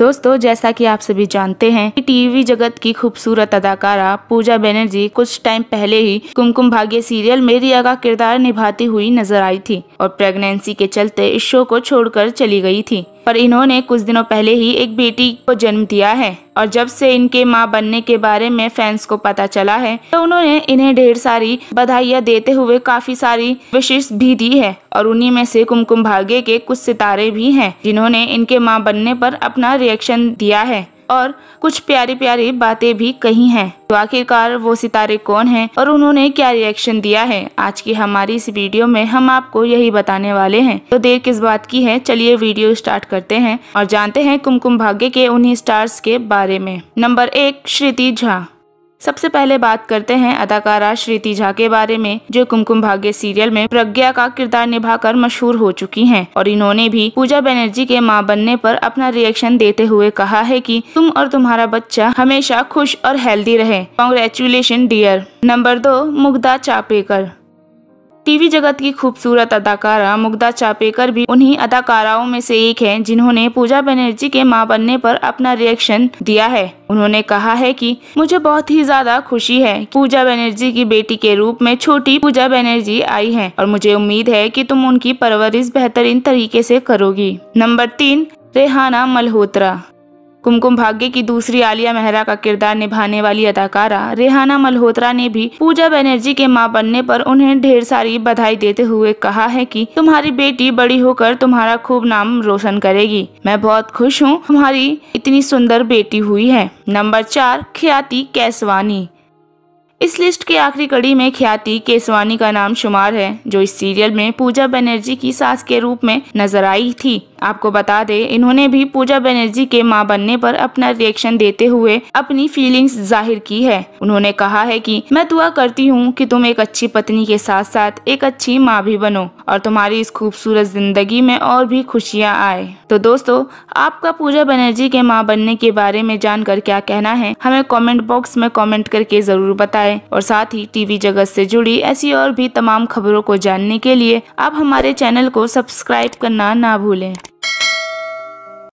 दोस्तों जैसा कि आप सभी जानते हैं कि टीवी जगत की खूबसूरत अदाकारा पूजा बनर्जी कुछ टाइम पहले ही कुमकुम भाग्य सीरियल में रिया का किरदार निभाती हुई नजर आई थी और प्रेगनेंसी के चलते इस शो को छोड़कर चली गई थी पर इन्होंने कुछ दिनों पहले ही एक बेटी को जन्म दिया है और जब से इनके माँ बनने के बारे में फैंस को पता चला है तो उन्होंने इन्हें ढेर सारी बधाइयाँ देते हुए काफी सारी विशेष भी दी है और उन्हीं में से कुमकुम भाग्य के कुछ सितारे भी हैं जिन्होंने इनके माँ बनने पर अपना रिएक्शन दिया है और कुछ प्यारी प्यारी बातें भी कही हैं तो आखिरकार वो सितारे कौन हैं और उन्होंने क्या रिएक्शन दिया है आज की हमारी इस वीडियो में हम आपको यही बताने वाले हैं तो देर किस बात की है चलिए वीडियो स्टार्ट करते हैं और जानते हैं कुमकुम भाग्य के उन्हीं स्टार्स के बारे में नंबर एक श्रुति झा सबसे पहले बात करते हैं अदाकारा श्रीति झा के बारे में जो कुमकुम भाग्य सीरियल में प्रज्ञा का किरदार निभाकर मशहूर हो चुकी हैं और इन्होंने भी पूजा बनर्जी के मां बनने पर अपना रिएक्शन देते हुए कहा है कि तुम और तुम्हारा बच्चा हमेशा खुश और हेल्दी रहे कॉन्ग्रेचुलेशन डियर नंबर दो मुग्धा चापेकर टीवी जगत की खूबसूरत अदाकारा मुग्धा चापेकर भी उन्हीं अदाकाराओं में से एक हैं जिन्होंने पूजा बनर्जी के मां बनने पर अपना रिएक्शन दिया है उन्होंने कहा है कि मुझे बहुत ही ज्यादा खुशी है पूजा बनर्जी की बेटी के रूप में छोटी पूजा बनर्जी आई है और मुझे उम्मीद है कि तुम उनकी परवरिश बेहतरीन तरीके से करोगी नंबर तीन रेहाना मल्होत्रा कुमकुम भाग्य की दूसरी आलिया मेहरा का किरदार निभाने वाली अदाकारा रेहाना मल्होत्रा ने भी पूजा बनर्जी के मां बनने पर उन्हें ढेर सारी बधाई देते हुए कहा है कि तुम्हारी बेटी बड़ी होकर तुम्हारा खूब नाम रोशन करेगी मैं बहुत खुश हूँ तुम्हारी इतनी सुंदर बेटी हुई है नंबर चार ख्याति कैसवानी इस लिस्ट की आखिरी कड़ी में ख्याति केसवानी का नाम शुमार है जो इस सीरियल में पूजा बनर्जी की सास के रूप में नजर आई थी आपको बता दें इन्होंने भी पूजा बनर्जी के मां बनने पर अपना रिएक्शन देते हुए अपनी फीलिंग्स जाहिर की है उन्होंने कहा है कि मैं दुआ करती हूँ कि तुम एक अच्छी पत्नी के साथ साथ एक अच्छी माँ भी बनो और तुम्हारी इस खूबसूरत जिंदगी में और भी खुशियाँ आए तो दोस्तों आपका पूजा बनर्जी के माँ बनने के बारे में जानकर क्या कहना है हमें कॉमेंट बॉक्स में कॉमेंट करके जरूर बताए जाए और साथ ही टीवी जगत से जुड़ी ऐसी और भी तमाम खबरों को जानने के लिए आप हमारे चैनल को सब्सक्राइब करना ना भूलें